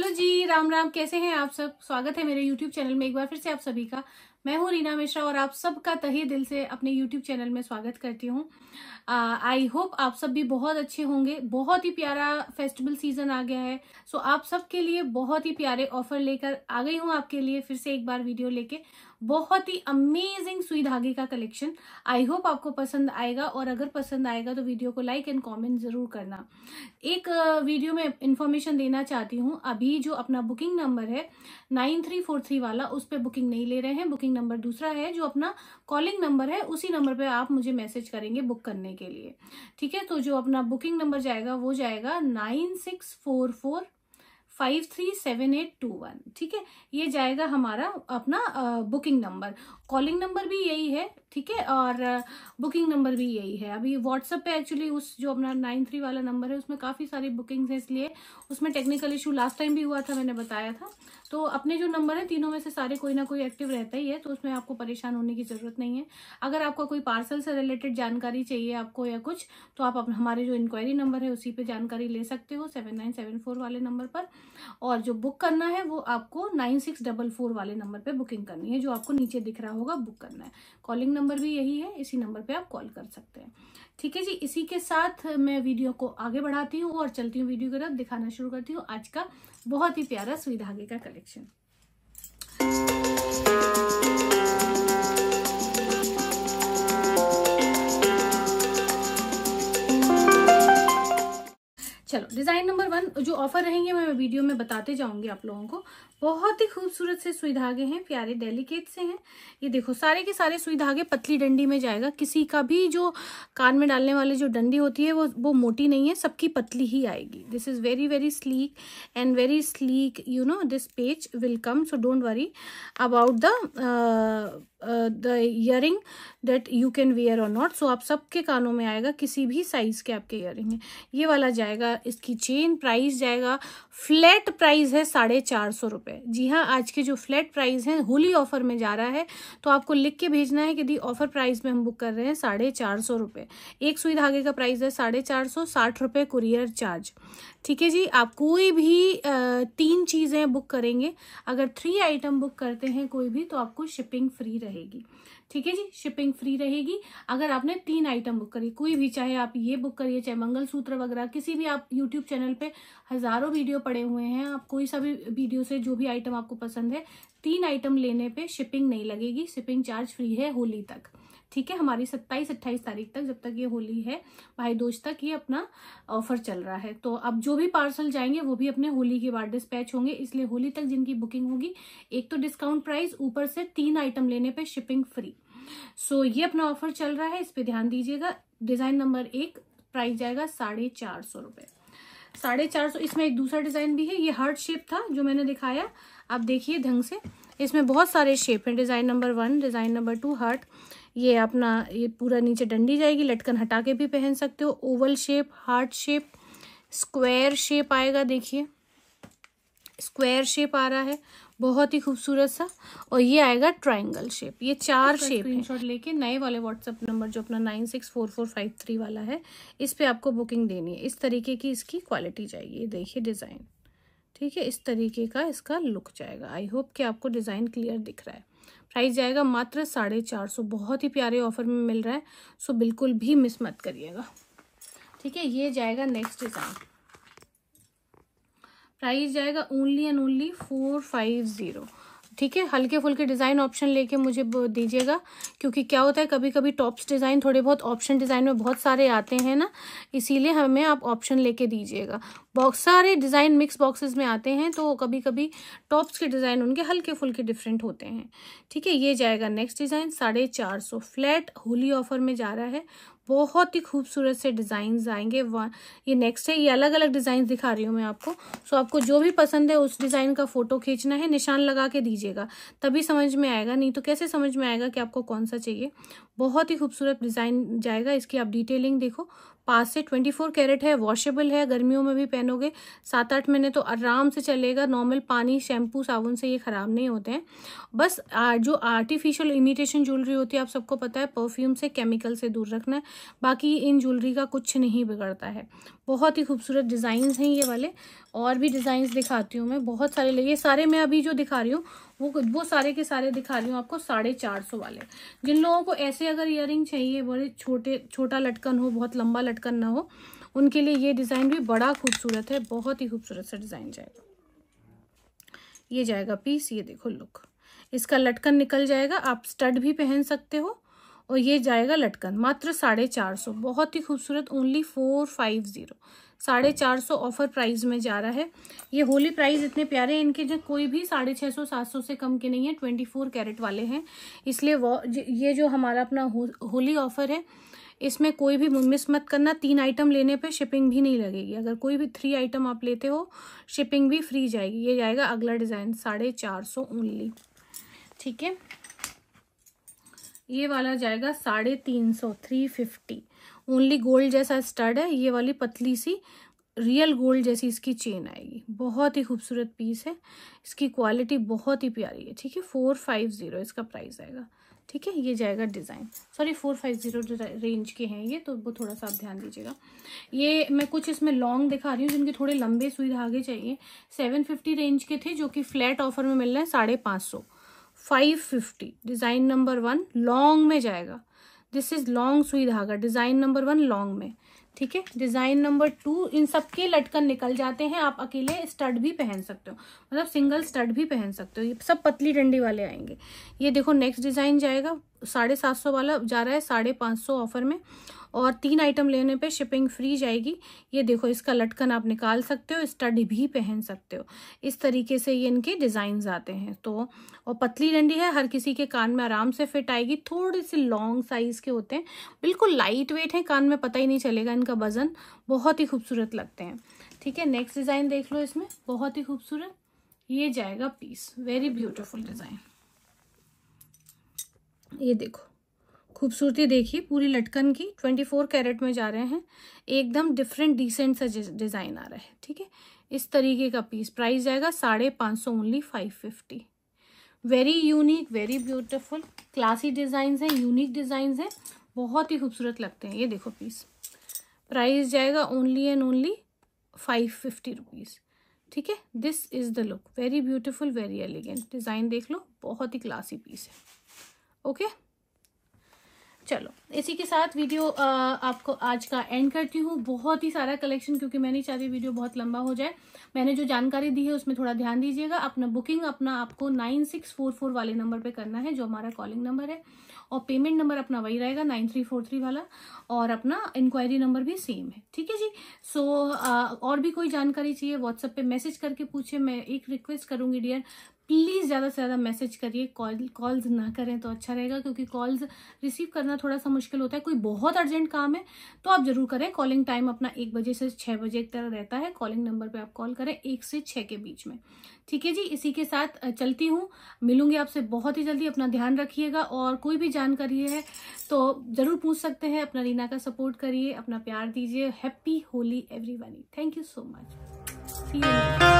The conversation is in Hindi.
हेलो जी राम राम कैसे हैं आप सब स्वागत है मेरे यूट्यूब चैनल में एक बार फिर से आप सभी का मैं हूं रीना मिश्रा और आप सबका तहे दिल से अपने यूट्यूब चैनल में स्वागत करती हूं आई होप आप सब भी बहुत अच्छे होंगे बहुत ही प्यारा फेस्टिवल सीजन आ गया है सो so, आप सबके लिए बहुत ही प्यारे ऑफर लेकर आ गई हूं आपके लिए फिर से एक बार वीडियो लेके बहुत ही अमेजिंग सुई धागे का कलेक्शन आई होप आपको पसंद आएगा और अगर पसंद आएगा तो वीडियो को लाइक एंड कमेंट ज़रूर करना एक वीडियो में इन्फॉर्मेशन देना चाहती हूँ अभी जो अपना बुकिंग नंबर है नाइन थ्री फोर थ्री वाला उस पर बुकिंग नहीं ले रहे हैं बुकिंग नंबर दूसरा है जो अपना कॉलिंग नंबर है उसी नंबर पर आप मुझे मैसेज करेंगे बुक करने के लिए ठीक है तो जो अपना बुकिंग नंबर जाएगा वो जाएगा nine six four four five three seven eight two one ठीक है ये जाएगा हमारा अपना बुकिंग नंबर कॉलिंग नंबर भी यही है ठीक है और बुकिंग नंबर भी यही है अभी व्हाट्सअप पे एक्चुअली उस जो अपना नाइन थ्री वाला नंबर है उसमें काफ़ी सारी बुकिंग्स हैं इसलिए उसमें टेक्निकल इशू लास्ट टाइम भी हुआ था मैंने बताया था तो अपने जो नंबर है तीनों में से सारे कोई ना कोई एक्टिव रहता ही है तो उसमें आपको परेशान होने की ज़रूरत नहीं है अगर आपको कोई पार्सल से रिलेटेड जानकारी चाहिए आपको या कुछ तो आप हमारे जो इंक्वायरी नंबर है उसी पर जानकारी ले सकते हो सेवन वाले नंबर पर और जो बुक करना है वो आपको नाइन वाले नंबर पर बुकिंग करनी है जो आपको नीचे दिख रहा होगा बुक करना है कॉलिंग नंबर भी यही है इसी नंबर पे आप कॉल कर सकते हैं ठीक है जी इसी के साथ मैं वीडियो को आगे बढ़ाती हूँ और चलती हूँ वीडियो की तरफ दिखाना शुरू करती हूँ आज का बहुत ही प्यारा सुई धागे का कलेक्शन चलो डिज़ाइन नंबर वन जो ऑफर रहेंगे मैं वीडियो में बताते जाऊंगी आप लोगों को बहुत ही खूबसूरत से सुई धागे हैं प्यारे डेलिकेट से हैं ये देखो सारे के सारे सुई धागे पतली डंडी में जाएगा किसी का भी जो कान में डालने वाली जो डंडी होती है वो वो मोटी नहीं है सबकी पतली ही आएगी this is very very sleek and very sleek you know this page will come so don't worry about the the earring that you can wear or not so आप सबके कानों में आएगा किसी भी साइज़ के आपके रिंग है ये वाला जाएगा इसकी चेन प्राइस जाएगा फ्लैट प्राइस है साढ़े चार सौ रुपये जी हाँ आज के जो फ्लैट प्राइस हैं होली ऑफर में जा रहा है तो आपको लिख के भेजना है कि दी ऑफर प्राइस में हम बुक कर रहे हैं साढ़े चार सौ रुपये एक सुई धागे का प्राइस है साढ़े चार सौ साठ रुपये कुरियर चार्ज ठीक है जी आप कोई भी तीन चीज़ें बुक करेंगे अगर थ्री आइटम बुक करते हैं कोई भी तो आपको शिपिंग फ्री रहेगी ठीक है जी शिपिंग फ्री रहेगी अगर आपने तीन आइटम बुक करी कोई भी चाहे आप ये बुक करिए चाहे मंगलसूत्र वगैरह किसी भी आप यूट्यूब चैनल पे हजारों वीडियो पड़े हुए हैं आप कोई सा भी वीडियो से जो भी आइटम आपको पसंद है तीन आइटम लेने पे शिपिंग नहीं लगेगी शिपिंग चार्ज फ्री है होली तक ठीक है हमारी सत्ताईस अट्ठाईस तारीख तक जब तक ये होली है भाई दोज तक ये अपना ऑफर चल रहा है तो अब जो भी पार्सल जाएंगे वो भी अपने होली के बाद डिस्पैच होंगे इसलिए होली तक जिनकी बुकिंग होगी एक तो डिस्काउंट प्राइस ऊपर से तीन आइटम लेने पर शिपिंग फ्री सो ये अपना ऑफर चल रहा है इस पर ध्यान दीजिएगा डिजाइन नंबर एक प्राइस जाएगा साढ़े चार सौ रुपये साढ़े चार सौ इसमें एक दूसरा डिजाइन भी है ये हार्ट शेप था जो मैंने दिखाया आप देखिए ढंग से इसमें बहुत सारे शेप हैं design number one design number two heart ये अपना ये पूरा नीचे डंडी जाएगी लटकन हटा के भी पहन सकते हो oval shape heart shape square shape आएगा देखिए स्क्वायर शेप आ रहा है बहुत ही खूबसूरत सा और ये आएगा ट्राइंगल शेप ये चार शेप शॉट लेके नए वाले व्हाट्सअप नंबर जो अपना nine six four four five three वाला है इस पर आपको बुकिंग देनी है इस तरीके की इसकी क्वालिटी जाएगी देखिए डिज़ाइन ठीक है इस तरीके का इसका लुक जाएगा आई होप कि आपको डिज़ाइन क्लियर दिख रहा है प्राइस जाएगा मात्र साढ़े चार सौ बहुत ही प्यारे ऑफर में मिल रहा है सो बिल्कुल भी मिस मत करिएगा ठीक है ये जाएगा नेक्स्ट डिज़ाइन प्राइस जाएगा only and only four five zero ठीक है हल्के फुल्के डिज़ाइन ऑप्शन लेके मुझे दीजिएगा क्योंकि क्या होता है कभी कभी टॉप्स डिज़ाइन थोड़े बहुत ऑप्शन डिज़ाइन में बहुत सारे आते हैं ना इसीलिए हमें आप ऑप्शन लेके दीजिएगा बहुत सारे डिज़ाइन मिक्स बॉक्सेस में आते हैं तो कभी कभी टॉप्स के डिज़ाइन उनके हल्के फुल्के डिफरेंट होते हैं ठीक है ये जाएगा नेक्स्ट डिज़ाइन साढ़े चार सौ फ्लैट होली ऑफर में जा रहा है बहुत ही खूबसूरत से डिजाइन आएंगे वन ये नेक्स्ट है ये अलग अलग डिज़ाइन दिखा रही हूँ मैं आपको सो आपको जो भी पसंद है उस डिज़ाइन का फ़ोटो खींचना है निशान लगा के दीजिएगा तभी समझ में आएगा नहीं तो कैसे समझ में आएगा कि आपको कौन सा चाहिए बहुत ही खूबसूरत डिज़ाइन जाएगा इसकी आप डिटेलिंग देखो पास से ट्वेंटी फोर कैरेट है वॉशेबल है गर्मियों में भी पहनोगे सात आठ महीने तो आराम से चलेगा नॉर्मल पानी शैम्पू साबुन से ये ख़राब नहीं होते हैं बस जो आर्टिफिशियल इमिटेशन ज्वेलरी होती है आप सबको पता है परफ्यूम से केमिकल से दूर रखना है बाकी इन ज्वेलरी का कुछ नहीं बिगड़ता है बहुत ही खूबसूरत डिज़ाइन हैं ये वाले और भी डिज़ाइन दिखाती हूँ मैं बहुत सारे ये सारे मैं अभी जो दिखा रही हूँ वो वो सारे के सारे दिखा रही हूँ आपको साढ़े चार सौ वाले जिन लोगों को ऐसे अगर इयर चाहिए बड़े छोटे छोटा लटकन हो बहुत लंबा लटकन ना हो उनके लिए ये डिज़ाइन भी बड़ा खूबसूरत है बहुत ही खूबसूरत सा डिज़ाइन जाएगा ये जाएगा पीस ये देखो लुक इसका लटकन निकल जाएगा आप स्टड भी पहन सकते हो और ये जाएगा लटकन मात्र साढ़े चार सौ बहुत ही खूबसूरत ओनली फोर फाइव ज़ीरो साढ़े चार सौ ऑफर प्राइस में जा रहा है ये होली प्राइस इतने प्यारे हैं इनके जो कोई भी साढ़े छः सौ सात सौ से कम के नहीं है ट्वेंटी फोर कैरेट वाले हैं इसलिए वो ये जो हमारा अपना हो, होली ऑफर है इसमें कोई भी मिस मत करना तीन आइटम लेने पे शिपिंग भी नहीं लगेगी अगर कोई भी थ्री आइटम आप लेते हो शिपिंग भी फ्री जाएगी ये जाएगा अगला डिज़ाइन साढ़े चार सौ ओनली ठीक है ये वाला जाएगा साढ़े तीन सौ थ्री फिफ्टी ओनली गोल्ड जैसा स्टड है ये वाली पतली सी रियल गोल्ड जैसी इसकी चेन आएगी बहुत ही खूबसूरत पीस है इसकी क्वालिटी बहुत ही प्यारी है ठीक है फोर फाइव ज़ीरो इसका प्राइस आएगा ठीक है ये जाएगा design sorry four five zero range के हैं ये तो वो थोड़ा सा आप ध्यान दीजिएगा ये मैं कुछ इसमें लॉन्ग दिखा रही हूँ जिनके थोड़े लंबे सुई धागे चाहिए सेवन फिफ्टी रेंज के थे जो कि फ्लैट ऑफर में मिल रहे हैं साढ़े पाँच सौ five fifty design number one long में जाएगा दिस इज लॉन्ग सुई धागा डिजाइन नंबर वन लॉन्ग में ठीक है डिजाइन नंबर टू इन सब के लटकन निकल जाते हैं आप अकेले स्टड भी पहन सकते हो मतलब सिंगल स्टड भी पहन सकते हो ये सब पतली डंडी वाले आएंगे ये देखो नेक्स्ट डिजाइन जाएगा साढ़े सात सौ वाला जा रहा है साढ़े पाँच सौ ऑफर में और तीन आइटम लेने पे शिपिंग फ्री जाएगी ये देखो इसका लटकन आप निकाल सकते हो स्टड भी पहन सकते हो इस तरीके से ये इनके डिज़ाइन आते हैं तो और पतली डंडी है हर किसी के कान में आराम से फिट आएगी थोड़े से लॉन्ग साइज़ के होते हैं बिल्कुल लाइट वेट हैं कान में पता ही नहीं चलेगा इनका वज़न बहुत ही खूबसूरत लगते हैं ठीक है नेक्स्ट डिज़ाइन देख लो इसमें बहुत ही खूबसूरत ये जाएगा पीस वेरी ब्यूटिफुल डिज़ाइन ये देखो खूबसूरती देखिए पूरी लटकन की ट्वेंटी फोर कैरेट में जा रहे हैं एकदम डिफरेंट डिसेंट सा डिज़ाइन आ रहा है ठीक है इस तरीके का पीस प्राइस जाएगा साढ़े पाँच सौ only five fifty very unique very beautiful classy designs हैं यूनिक डिज़ाइंस हैं बहुत ही खूबसूरत लगते हैं ये देखो पीस प्राइस जाएगा only and only five fifty rupees ठीक है this is the look very beautiful very elegant design देख लो बहुत ही क्लासी पीस है ओके okay? चलो इसी के साथ वीडियो आपको आज का एंड करती हूँ बहुत ही सारा कलेक्शन क्योंकि मैं नहीं चाहती वीडियो बहुत लंबा हो जाए मैंने जो जानकारी दी है उसमें थोड़ा ध्यान दीजिएगा अपना बुकिंग अपना आपको नाइन सिक्स फोर फोर वाले नंबर पे करना है जो हमारा कॉलिंग नंबर है और पेमेंट नंबर अपना वही रहेगा नाइन थ्री फोर थ्री वाला और अपना इंक्वायरी नंबर भी सेम है ठीक है जी सो so, और भी कोई जानकारी चाहिए व्हाट्सएप पे मैसेज करके पूछे मैं एक रिक्वेस्ट करूंगी डियर प्लीज़ ज़्यादा से ज़्यादा मैसेज करिए कॉल कॉल्स ना करें तो अच्छा रहेगा क्योंकि कॉल्स रिसीव करना थोड़ा सा मुश्किल होता है कोई बहुत अर्जेंट काम है तो आप ज़रूर करें कॉलिंग टाइम अपना एक बजे से छः बजे तक रहता है कॉलिंग नंबर पे आप कॉल करें एक से छः के बीच में ठीक है जी इसी के साथ चलती हूँ मिलूंगी आपसे बहुत ही जल्दी अपना ध्यान रखिएगा और कोई भी जानकारी है तो ज़रूर पूछ सकते हैं अपना रीना का सपोर्ट करिए अपना प्यार दीजिए happy Holi every thank you so much